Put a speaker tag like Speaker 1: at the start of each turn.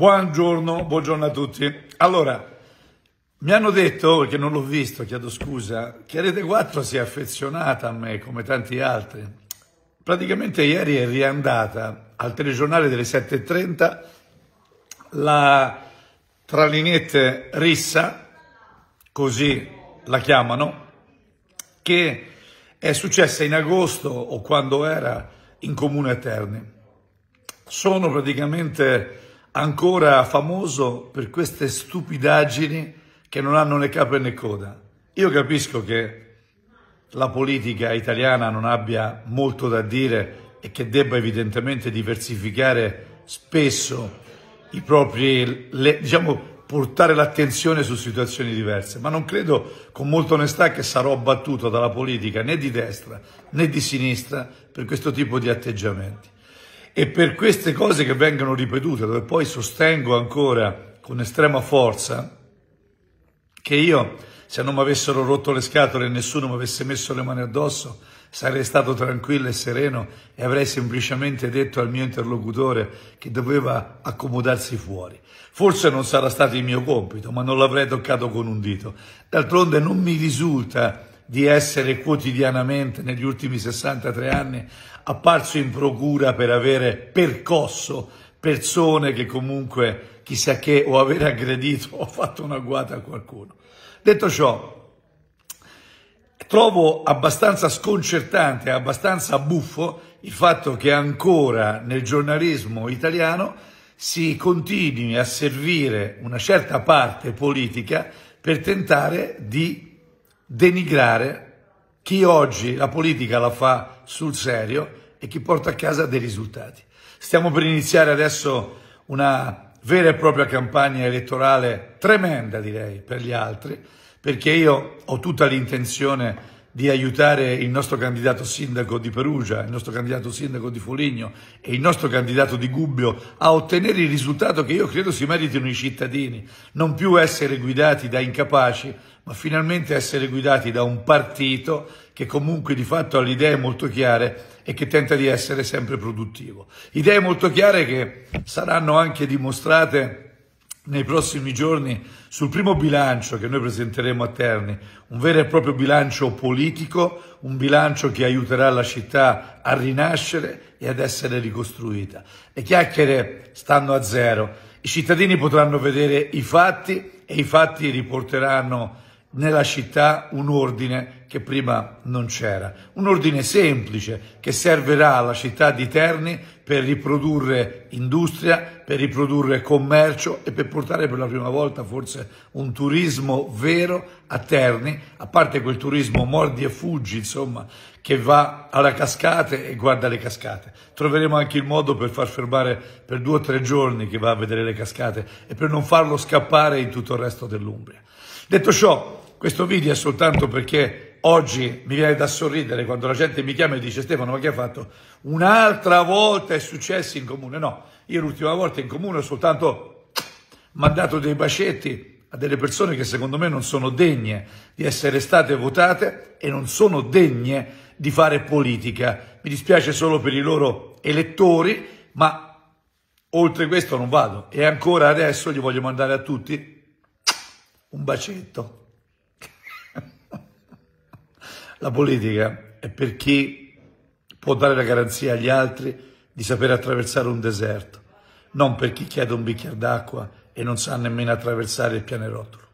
Speaker 1: Buongiorno, buongiorno a tutti. Allora, mi hanno detto, perché non l'ho visto, chiedo scusa, che Rete 4 si è affezionata a me come tanti altri. Praticamente ieri è riandata al telegiornale delle 7.30 la tralinette rissa, così la chiamano, che è successa in agosto o quando era in comune a Terni. Sono praticamente ancora famoso per queste stupidaggini che non hanno né capo né coda. Io capisco che la politica italiana non abbia molto da dire e che debba evidentemente diversificare spesso i propri, le, diciamo, portare l'attenzione su situazioni diverse, ma non credo con molta onestà che sarò battuto dalla politica né di destra né di sinistra per questo tipo di atteggiamenti e per queste cose che vengono ripetute, dove poi sostengo ancora con estrema forza che io, se non mi avessero rotto le scatole e nessuno mi avesse messo le mani addosso, sarei stato tranquillo e sereno e avrei semplicemente detto al mio interlocutore che doveva accomodarsi fuori. Forse non sarà stato il mio compito, ma non l'avrei toccato con un dito. D'altronde non mi risulta di essere quotidianamente negli ultimi 63 anni apparso in procura per avere percosso persone che comunque chissà che o aver aggredito o fatto una guata a qualcuno. Detto ciò, trovo abbastanza sconcertante, abbastanza buffo il fatto che ancora nel giornalismo italiano si continui a servire una certa parte politica per tentare di denigrare chi oggi la politica la fa sul serio e chi porta a casa dei risultati. Stiamo per iniziare adesso una vera e propria campagna elettorale tremenda, direi, per gli altri, perché io ho tutta l'intenzione di aiutare il nostro candidato sindaco di Perugia, il nostro candidato sindaco di Foligno e il nostro candidato di Gubbio a ottenere il risultato che io credo si meritino i cittadini, non più essere guidati da incapaci, ma finalmente essere guidati da un partito che comunque di fatto ha le idee molto chiare e che tenta di essere sempre produttivo. Idee molto chiare che saranno anche dimostrate nei prossimi giorni sul primo bilancio che noi presenteremo a Terni, un vero e proprio bilancio politico, un bilancio che aiuterà la città a rinascere e ad essere ricostruita. Le chiacchiere stanno a zero, i cittadini potranno vedere i fatti e i fatti riporteranno nella città un ordine che prima non c'era, un ordine semplice che servirà alla città di Terni per riprodurre industria, per riprodurre commercio e per portare per la prima volta forse un turismo vero a Terni, a parte quel turismo mordi e fuggi, insomma, che va alla cascata e guarda le cascate. Troveremo anche il modo per far fermare per due o tre giorni chi va a vedere le cascate e per non farlo scappare in tutto il resto dell'Umbria. Detto ciò, questo video è soltanto perché oggi mi viene da sorridere quando la gente mi chiama e dice Stefano ma che ha fatto? Un'altra volta è successo in comune? No, io l'ultima volta in comune ho soltanto mandato dei bacetti a delle persone che secondo me non sono degne di essere state votate e non sono degne di fare politica. Mi dispiace solo per i loro elettori, ma oltre questo non vado. E ancora adesso gli voglio mandare a tutti un bacetto. la politica è per chi può dare la garanzia agli altri di sapere attraversare un deserto, non per chi chiede un bicchiere d'acqua e non sa nemmeno attraversare il pianerottolo.